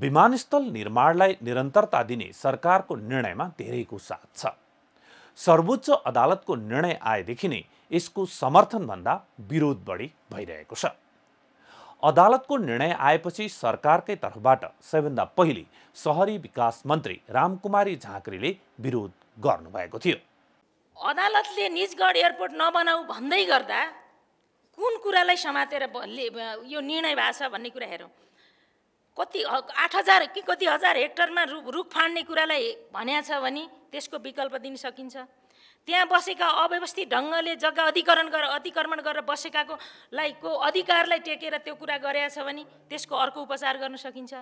विमानस्थल निर्माणलाई निरन्तरता दिने सरकारको निर्णयमा धेरैको साथ छ सर्वोच्च अदालतको निर्णय आएदेखि नै यसको समर्थनभन्दा विरोध बढी भइरहेको छ अदालतको निर्णय आएपछि सरकारकै तर्फबाट सबैभन्दा पहिले सहरी विकास मन्त्री रामकुमारी झाँक्रीले विरोध गर्नुभएको थियो अदालतले निजगढ एयरपोर्ट नबनाऊ भन्दै गर्दा कुन कुरालाई समातेर यो निर्णय भएको छ भन्ने कुरा हेरौँ कति आठ हजार कि कति हजार हेक्टरमा रुख रुख फाँड्ने कुरालाई भन्या छ भने त्यसको विकल्प दिन सकिन्छ त्यहाँ बसेका अव्यवस्थित ढङ्गले जग्गा अधिकरण गरेर अतिक्रमण गरेर बसेकाको को अधिकारलाई टेकेर त्यो कुरा गरेका छ भने त्यसको अर्को उपचार गर्न सकिन्छ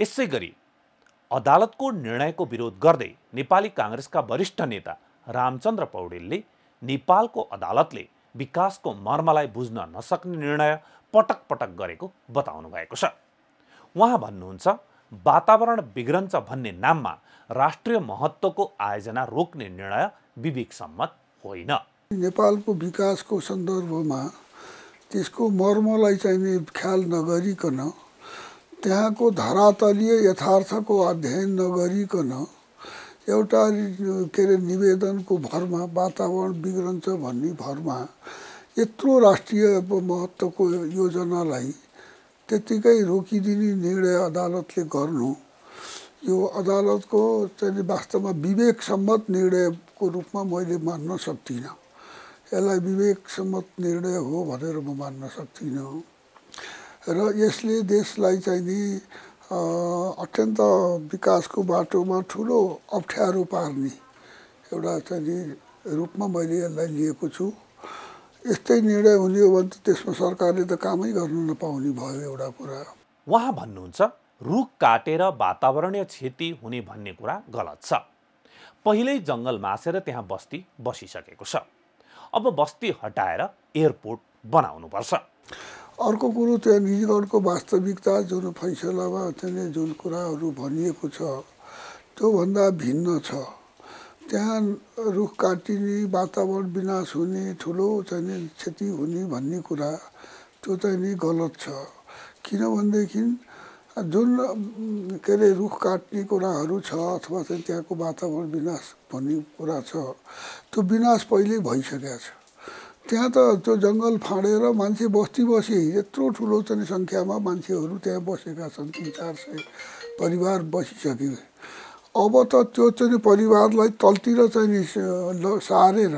यसै गरी अदालतको निर्णयको विरोध गर्दै नेपाली काङ्ग्रेसका वरिष्ठ नेता रामचन्द्र पौडेलले नेपालको अदालतले विकासको मर्मलाई बुझ्न नसक्ने निर्णय पटक पटक गरेको बताउनु भएको छ उहाँ भन्नुहुन्छ वातावरण बिग्रन्छ भन्ने नाममा राष्ट्रिय महत्त्वको आयोजना रोक्ने निर्णय विवेक सम्मत होइन नेपालको विकासको सन्दर्भमा त्यसको मर्मलाई चाहिँ ख्याल नगरिकन त्यहाँको धरातलीय यथार्थको अध्ययन नगरिकन एउटा के अरे निवेदनको भरमा वातावरण बिग्रन्छ भन्ने भरमा यत्रो राष्ट्रिय महत्त्वको योजनालाई त्यत्तिकै रोकिदिने निर्णय अदालतले गर्नु यो अदालतको चाहिँ वास्तवमा विवेकसम्मत निर्णयको रूपमा मैले मान्न सक्दिनँ यसलाई विवेकसम्मत निर्णय हो भनेर म मान्न सक्दिनँ र यसले देशलाई चाहिँ नि अत्यन्त विकासको बाटोमा ठुलो अप्ठ्यारो पार्ने एउटा चाहिँ नि रूपमा मैले यसलाई लिएको छु यस्तै निर्णय हुने हो भने त त्यसमा सरकारले त कामै गर्नु नपाउने भयो एउटा कुरा उहाँ भन्नुहुन्छ रुख काटेर वातावरणीय क्षति हुने भन्ने कुरा गलत छ पहिल्यै जङ्गल मासेर त्यहाँ बस्ती बसिसकेको छ अब बस्ती हटाएर एयरपोर्ट बनाउनुपर्छ अर्को कुरो त्यहाँ निजगढको वास्तविकता जुन फैसलामा चाहिँ जुन कुराहरू भनिएको छ त्योभन्दा भिन्न छ त्यहाँ रुख काटिने वातावरण विनाश हुने ठुलो चाहिँ क्षति हुने भन्ने कुरा त्यो चाहिँ नि गलत छ किनभनेदेखि जुन के अरे रुख काट्ने कुराहरू छ अथवा चाहिँ त्यहाँको वातावरण विनाश भन्ने कुरा छ त्यो विनाश पहिल्यै भइसकेको छ त्यहाँ त त्यो जङ्गल फाँडेर मान्छे बस्ती बसे यत्रो ठुलो चाहिँ सङ्ख्यामा मान्छेहरू त्यहाँ बसेका छन् तिन चार सय परिवार बसिसक्यो अब त त्यो चाहिँ परिवारलाई तलतिर चाहिँ नि सारेर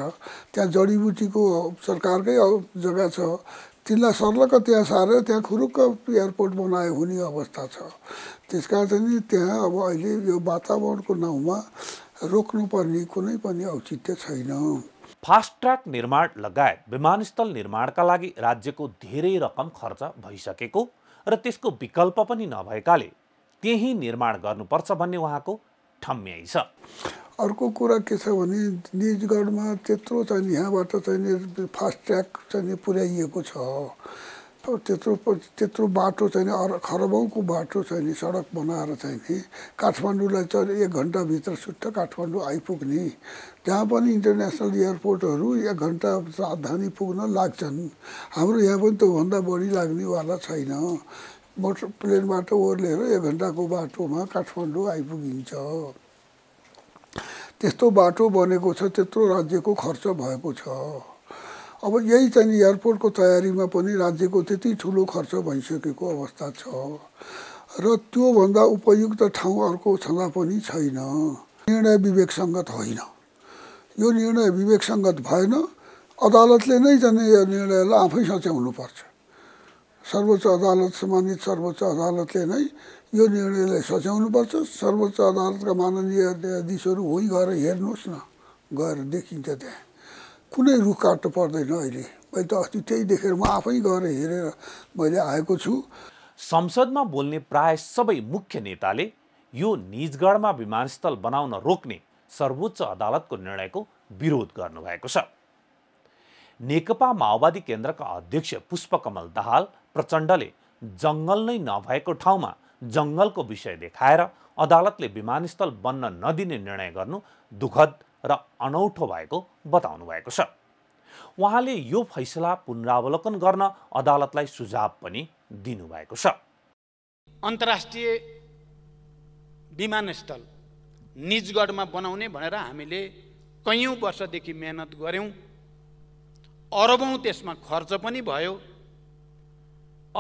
त्यहाँ जडीबुटीको सरकारकै जग्गा छ तिनलाई सर्लक्क त्यहाँ सारेर त्यहाँ खुरुक्क एयरपोर्ट बनायो हुने अवस्था छ त्यस कारण चाहिँ त्यहाँ अब अहिले यो वातावरणको नाउँमा रोक्नुपर्ने कुनै पनि औचित्य छैन फास्ट ट्र्याक निर्माण लगायत विमानस्थल निर्माणका लागि राज्यको धेरै रकम खर्च भइसकेको र त्यसको विकल्प पनि नभएकाले त्यही निर्माण गर्नुपर्छ भन्ने उहाँको ठम्ब्याइछ अर्को कुरा के छ भने निजगढमा त्यत्रो चाहिँ यहाँबाट चाहिँ फास्ट ट्र्याक चाहिँ पुर्याइएको छ त्यत्रो त्यत्रो बाटो चाहिँ अर खरबौँको बाटो चाहिँ नि सडक बनाएर चाहिँ नि काठमाडौँलाई चाहिँ एक घन्टाभित्र सुट्ट काठमाडौँ आइपुग्ने त्यहाँ पनि इन्टरनेसनल एयरपोर्टहरू एक घन्टा राजधानी पुग्न लाग्छन् हाम्रो यहाँ पनि त्योभन्दा बढी लाग्नेवाला छैन मोटर प्लेनबाट ओर्लेर एक घन्टाको बाटोमा काठमाडौँ आइपुगिन्छ त्यस्तो बाटो बनेको छ त्यत्रो राज्यको खर्च भएको छ अब यही चाहिँ एयरपोर्टको तयारीमा पनि राज्यको त्यति ठुलो खर्च भइसकेको अवस्था छ र त्योभन्दा उपयुक्त ठाउँ अर्को छँदा पनि छैन निर्णय विवेकसङ्गत होइन यो निर्णय विवेकसङ्गत भएन अदालतले नै जाने यो निर्णयलाई आफै सच्याउनुपर्छ सर्वोच्च अदालत सम्मानित सर्वोच्च अदालतले नै यो निर्णयलाई सच्याउनुपर्छ सर्वोच्च अदालतका माननीय न्यायाधीशहरू होइ गएर हेर्नुहोस् न गएर देखिन्छ त्यहाँ कुनै रुख काट्नु पर्दैन अहिले मैले त अस्ति त्यही देखेर म आफै गएर हेरेर मैले आएको छु संसदमा बोल्ने प्राय सबै मुख्य नेताले यो निजगढमा विमानस्थल बनाउन रोक्ने सर्वोच्च अदालतको निर्णयको विरोध गर्नुभएको छ नेकपा माओवादी केन्द्रका अध्यक्ष पुष्पकमल दाहाल प्रचण्डले जङ्गल नै नभएको ठाउँमा जङ्गलको विषय देखाएर अदालतले विमानस्थल बन्न नदिने निर्णय गर्नु दुखद र अनौठो भएको बताउनु भएको छ उहाँले यो फैसला पुनरावलोकन गर्न अदालतलाई सुझाव पनि दिनुभएको छ अन्तर्राष्ट्रिय विमानस्थल निजगढमा बनाउने भनेर हामीले कैयौँ वर्षदेखि मेहनत गऱ्यौँ अरबौँ त्यसमा खर्च पनि भयो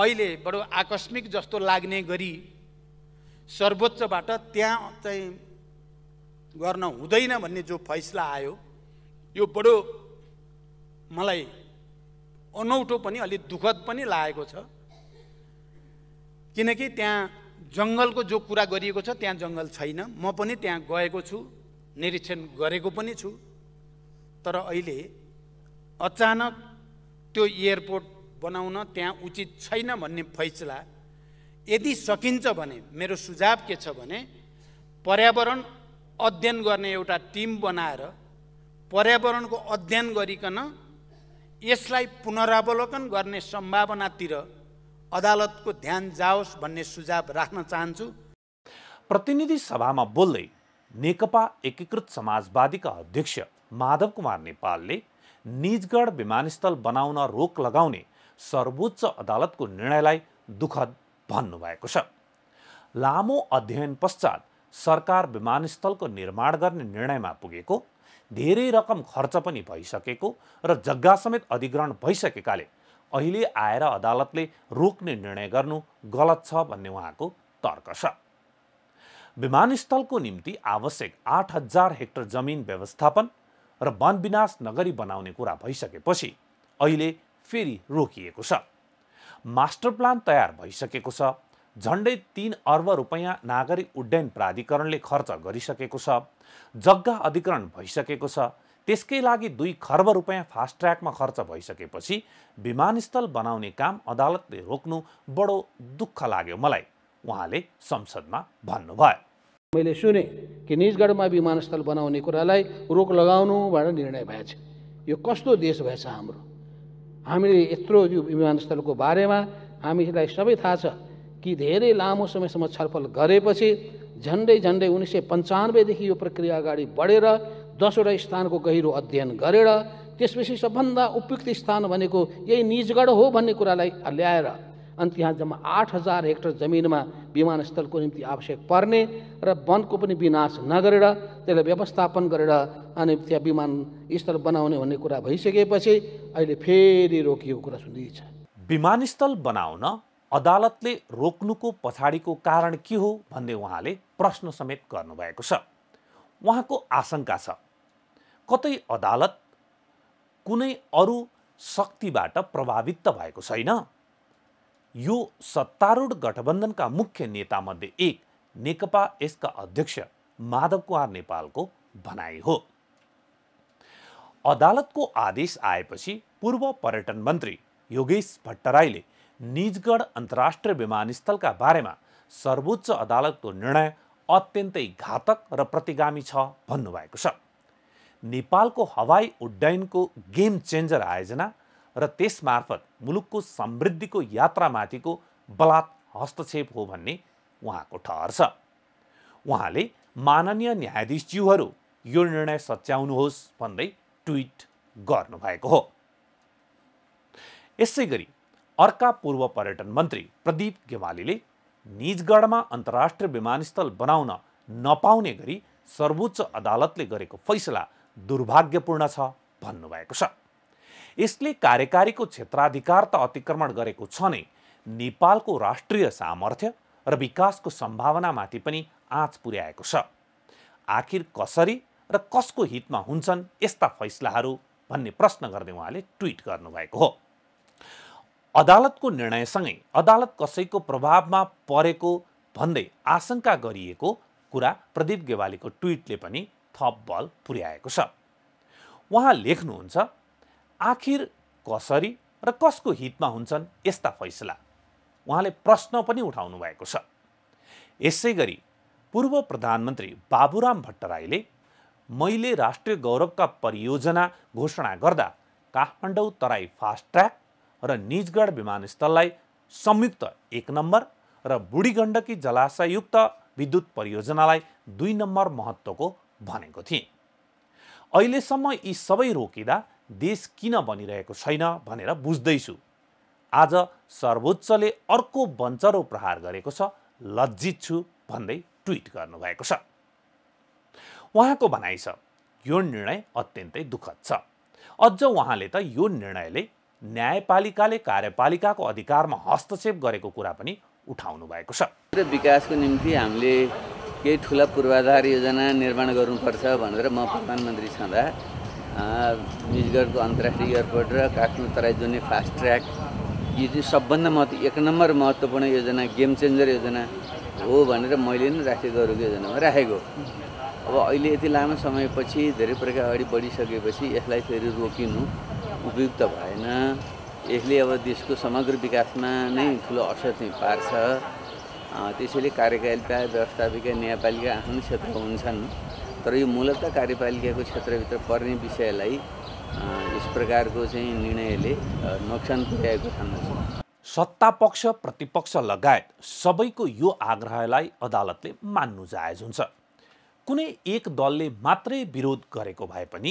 अहिले बडो आकस्मिक जस्तो लाग्ने गरी सर्वोच्चबाट त्यहाँ चाहिँ गर्न हुँदैन भन्ने जो फैसला आयो यो बडो मलाई अनौठो पनि अलिक दुःखद पनि लागेको छ किनकि त्यहाँ जङ्गलको जो कुरा गरिएको छ त्यहाँ जङ्गल छैन म पनि त्यहाँ गएको छु निरीक्षण गरेको पनि छु तर अहिले अचानक त्यो एयरपोर्ट बनाउन त्यहाँ उचित छैन भन्ने फैसला यदि सकिन्छ भने मेरो सुझाव के छ भने पर्यावरण अध्ययन गर्ने एउटा टिम बनाएर पर्यावरणको अध्ययन गरिकन यसलाई पुनरावलोकन गर्ने सम्भावनातिर अदालतको ध्यान जाओस् भन्ने सुझाव राख्न चाहन्छु प्रतिनिधि सभामा बोल्दै नेकपा एकीकृत समाजवादीका अध्यक्ष माधव कुमार नेपालले निजगढ विमानस्थल बनाउन रोक लगाउने सर्वोच्च अदालतको निर्णयलाई दुःखद भन्नुभएको छ लामो अध्ययन पश्चात सरकार विमानस्थलको निर्माण गर्ने निर्णयमा पुगेको धेरै रकम खर्च पनि भइसकेको र जग्गा समेत अधिग्रहण भइसकेकाले अहिले आएर अदालतले रोक्ने निर्णय गर्नु गलत छ भन्ने उहाँको तर्क छ विमानस्थलको निम्ति आवश्यक आठ हजार हेक्टर जमिन व्यवस्थापन र वन विनाश नगरी बनाउने कुरा भइसकेपछि अहिले फेरि रोकिएको छ मास्टर प्लान तयार भइसकेको छ झन्डै तिन अर्ब रुपियाँ नागरिक उड्डयन प्राधिकरणले खर्च गरिसकेको छ जग्गा अधिकरण भइसकेको छ त्यसकै लागि दुई खर्ब रुपियाँ ट्र्याकमा खर्च भइसकेपछि विमानस्थल बनाउने काम अदालतले रोक्नु बडो दुःख लाग्यो मलाई उहाँले संसदमा भन्नुभयो मैले सुने कि निजगढमा विमानस्थल बनाउने कुरालाई रोक लगाउनुबाट निर्णय भएछ यो कस्तो देश भएछ हाम्रो हामीले यत्रो यो विमानस्थलको बारेमा हामीलाई सबै थाहा छ कि धेरै लामो समयसम्म छलफल गरेपछि झन्डै झन्डै उन्नाइस सय पन्चानब्बेदेखि यो प्रक्रिया अगाडि बढेर दसवटा स्थानको गहिरो अध्ययन गरेर त्यसपछि सबभन्दा उपयुक्त स्थान भनेको यही निजगढ हो भन्ने कुरालाई ल्याएर अनि त्यहाँ जम्मा आठ हजार हेक्टर जमिनमा विमानस्थलको निम्ति आवश्यक पर्ने र वनको पनि विनाश नगरेर त्यसलाई व्यवस्थापन गरेर अनि त्यहाँ विमानस्थल बनाउने भन्ने कुरा भइसकेपछि अहिले फेरि रोकिएको कुरा सुनिन्छ विमानस्थल बनाउन अदालतले रोक्नुको पछाडिको कारण के हो भन्ने उहाँले प्रश्न समेत गर्नुभएको छ उहाँको आशंका छ कतै अदालत कुनै अरू शक्तिबाट प्रभावित त भएको छैन यो सत्तारूढ गठबन्धनका मुख्य नेतामध्ये एक नेकपा यसका अध्यक्ष माधव कुमार नेपालको भनाइ हो अदालतको आदेश आएपछि पूर्व पर्यटन मन्त्री योगेश भट्टराईले निजगढ अन्तर्राष्ट्रिय विमानस्थलका बारेमा सर्वोच्च अदालतको निर्णय अत्यन्तै घातक र प्रतिगामी छ भन्नुभएको छ नेपालको हवाई उड्डयनको गेम चेन्जर आयोजना र त्यसमार्फत मुलुकको समृद्धिको यात्रामाथिको बलात् हस्तक्षेप हो भन्ने उहाँको ठहर छ उहाँले माननीय न्यायाधीशज्यूहरू यो निर्णय सच्याउनुहोस् भन्दै ट्विट गर्नुभएको हो यसै गरी अर्का पूर्व पर्यटन मन्त्री प्रदीप गेवालीले निजगढमा अन्तर्राष्ट्रिय विमानस्थल बनाउन नपाउने गरी सर्वोच्च अदालतले गरेको फैसला दुर्भाग्यपूर्ण छ भन्नुभएको छ यसले कार्यकारीको क्षेत्राधिकार त अतिक्रमण गरेको छ नै नेपालको राष्ट्रिय सामर्थ्य र विकासको सम्भावनामाथि पनि आँच पुर्याएको छ आखिर कसरी र कसको हितमा हुन्छन् यस्ता फैसलाहरू भन्ने प्रश्न गर्दै उहाँले ट्विट गर्नुभएको हो अदालतको निर्णयसँगै अदालत कसैको प्रभावमा परेको भन्दै आशंका गरिएको कुरा प्रदीप गेवालीको ट्विटले पनि थप बल पुर्याएको छ उहाँ लेख्नुहुन्छ आखिर कसरी र कसको हितमा हुन्छन् यस्ता फैसला उहाँले प्रश्न पनि उठाउनु भएको छ यसै गरी पूर्व प्रधानमन्त्री बाबुराम भट्टराईले मैले राष्ट्रिय गौरवका परियोजना घोषणा गर्दा काठमाडौँ तराई फास्ट ट्र्याक र निजगढ विमानस्थललाई संयुक्त एक नम्बर र बुढी गण्डकी जलाशयुक्त विद्युत परियोजनालाई दुई नम्बर महत्त्वको भनेको थिएँ अहिलेसम्म यी सबै रोकिँदा देश किन बनिरहेको छैन भनेर बुझ्दैछु आज सर्वोच्चले अर्को बञ्चरो प्रहार गरेको छ लज्जित छु भन्दै ट्विट गर्नुभएको छ उहाँको भनाइ छ यो निर्णय अत्यन्तै दुःखद छ अझ उहाँले त यो निर्णयले न्यायपालिकाले कार्यपालिकाको अधिकारमा हस्तक्षेप गरेको कुरा पनि उठाउनु भएको छ विकासको निम्ति हामीले केही ठुला पूर्वाधार योजना निर्माण गर्नुपर्छ भनेर म प्रधानमन्त्री छँदा निजगढको अन्तर्राष्ट्रिय एयरपोर्ट र काठमाडौँ तराई जोड्ने फास्ट ट्र्याक यो चाहिँ सबभन्दा महत्त्व एक नम्बर महत्त्वपूर्ण योजना गेम चेन्जर योजना हो भनेर मैले नै राष्ट्रिय गौरवको योजनामा राखेको अब अहिले यति लामो समयपछि धेरै प्रकार अगाडि बढिसकेपछि यसलाई फेरि रोकिनु उपयुक्त भएन यसले अब देशको समग्र विकासमा नै ठुलो असर चाहिँ पार्छ त्यसैले कार्यपालिका व्यवस्थापिका न्यायपालिका आफ्नो क्षेत्र हुन्छन् तर यो मूलत कार्यपालिकाको क्षेत्रभित्र पर्ने विषयलाई यस प्रकारको चाहिँ निर्णयले नोक्सान पुर्याएको छ सत्ता पक्ष प्रतिपक्ष लगायत सबैको यो आग्रहलाई अदालतले मान्नु जायज हुन्छ कुनै एक दलले मात्रै विरोध गरेको भए पनि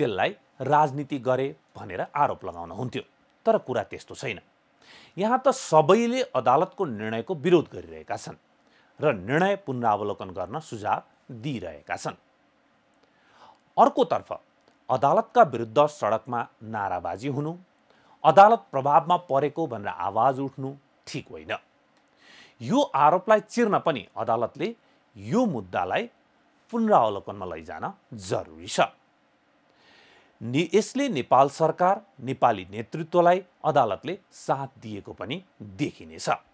त्यसलाई राजनीति गरे भनेर आरोप लगाउन हुन्थ्यो तर कुरा त्यस्तो छैन यहाँ त सबैले अदालतको निर्णयको विरोध गरिरहेका छन् र निर्णय पुनरावलोकन गर्न सुझाव दिइरहेका छन् अर्कोतर्फ अदालतका विरुद्ध सडकमा नाराबाजी हुनु अदालत प्रभावमा परेको भनेर आवाज उठ्नु ठिक होइन यो आरोपलाई चिर्न पनि अदालतले यो मुद्दालाई पुनरावलोकनमा लैजान जरुरी छ नि यसले नेपाल सरकार नेपाली नेतृत्वलाई अदालतले साथ दिएको पनि देखिनेछ